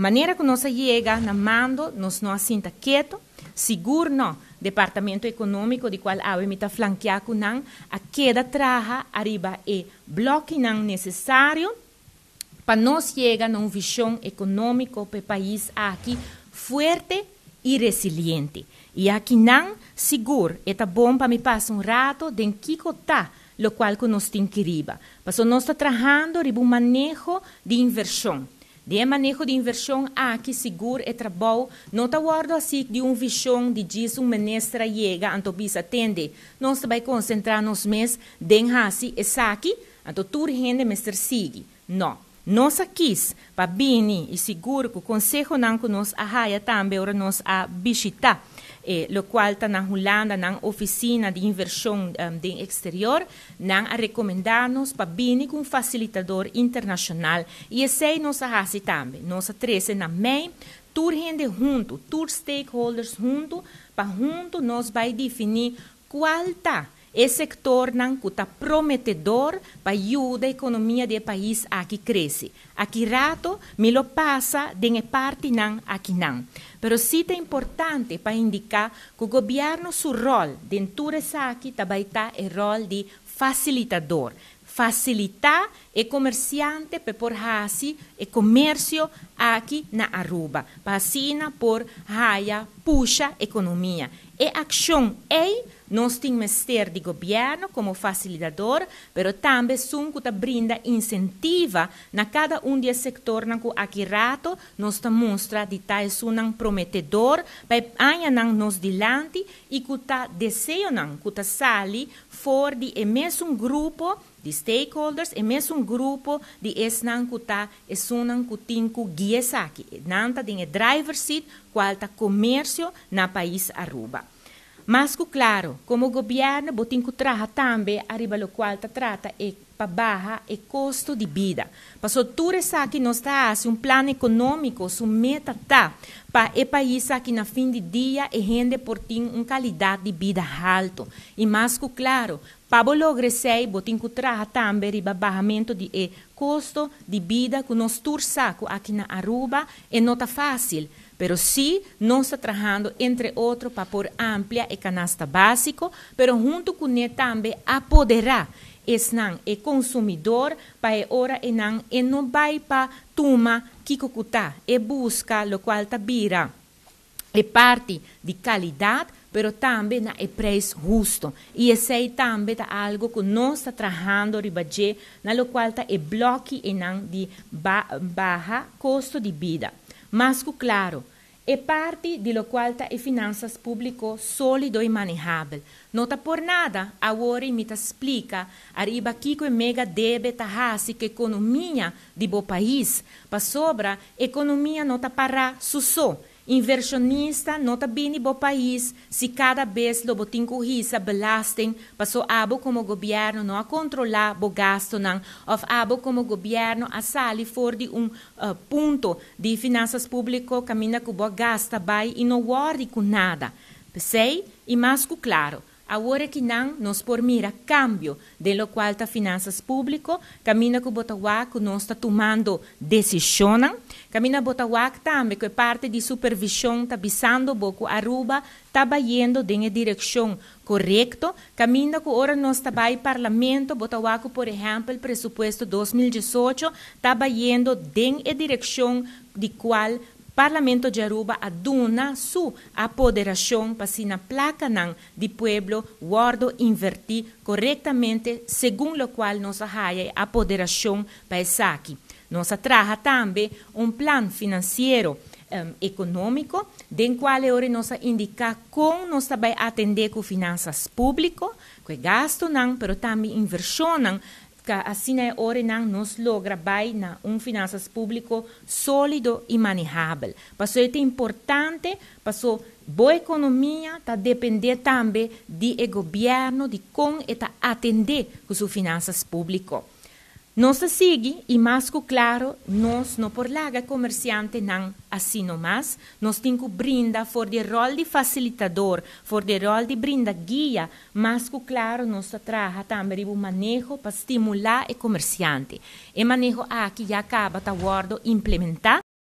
maneira que nós chega na mando, nós não assinta quieto, seguro não. Departamento Econômico, de qual a emita flanqueado não, a queda traja arriba e bloque não necessário para nós chegar num visão econômico para o país aqui forte e resiliente. E aqui não seguro, é bom para me passar um rato de que lo qual que nós tem que riba. Passou nós está trabalhando riba um manejo de inversão de manejo de inversão aqui que seguro e trabalho, não está guardo assim de um visão de diz um ministra chega antobis atende. Nós vai concentrar nos mês de hasi e saque, anto tur rende mestre sigue. Não. Nós aqui, para bini e seguro que o Conselho Nanco nos arraia também, ora nos a visitar eh, lo cual na Holanda, na oficina de inversão um, de exterior, nan a recomendarnos para vir com um facilitador internacional. E esse é nossa raça também. Nós 13 na MEI, tour gente junto, tour stakeholders junto, para junto nós vai definir qual está esse sector não está prometedor para ajudar a economia do país a que cresce. Aqui rato, me lo passa, de parte não, aqui não. Mas sim é importante para indicar que o governo, seu rol dentro dessa aqui, também tá está o rol de facilitador. Facilitar o comerciante para por assim o comércio aqui na Aruba. Para assim, por raia, puxa a economia. E ação é nós temos ser de governo como facilitador, mas também um que brinda incentiva na cada um de setor na que aqui rato nos mostra de tais um prometedor, para nos dilante e que tá desejo que sali for de emerso um grupo de stakeholders e mesmo um grupo de que tem que sunankutinku guiesaki, nanta de driver seat qualta comércio na país Aruba. Masco claro, como governo, botin que traja também, arriba lo qual trata e para baixar e custo de vida. Passou tudo isso aqui nós está um plano econômico, sua meta tá para o país aqui na fim de dia e rende por ti uma qualidade de vida alto. E mais claro, para lograr sei, botin que traja também o barramento de custo de vida que nós tursamos aqui na Aruba é nota tá fácil, pero sim, nós estamos tá trabalhando, entre outros, para por amplia e canasta básico, pero junto com ele né também apoderar esnan e consumidor para e ora enan e não vai para tuma kikukuta e busca lo qual tabira tá e parte de qualidade pero também na é preço justo. E esse aí também tá algo que não está trabalhando, ribadje, na qual é bloque e não de ba baixa custo de vida. Mas claro, é parte de lo qual é finanças públicas sólido e manejável. Nota por nada, agora me tá explica, a Kiko e mega deve tarrasi que economia de bo país, para sobra, economia nota para sussou. Inversionista, nota bem bo país, se cada vez lo botin corrisa belastem, passou abo como governo não a controlar bo gasto não, of abo como governo a sali for de um uh, ponto de finanças público, caminha com bo gasta vai e não worry com nada. Sei e mais claro. Agora que não nos por mira cambio, de lo qual tá finanças público, camina com Botaguaco, não está tomando decisões, Camina Botawak também, que parte de supervisão, tá visando boco Aruba, tá indo em direção correta. Camina com ora não está vai parlamento, Botawak, por exemplo, presupuesto 2018, tá indo em direção de qual Parlamento de Aruba aduna su apoderación pasina placa nan di pueblo wordo inverti correctamente según lo cual nos haya apoderación paesaki. Nos atraja también un plan financiero um, econômico, den qual ore nós indica como nós vai atender com finanças públicas, com gasto nan pero também inversão busca assim ordenar nos logra baina um finanças público sólido e manejável. Passou é importante, passou boa economia depende depender também do governo de como está atendendo com suas finanças públicas nós se e mais que claro, nós não por larga comerciante não assim mais, nós temos que brindar for de rol de facilitador, for de rol de brinda guia, mas que claro, nós trabalha também o manejo para estimular o comerciante. E manejo aqui já acaba, tá guardo, implementar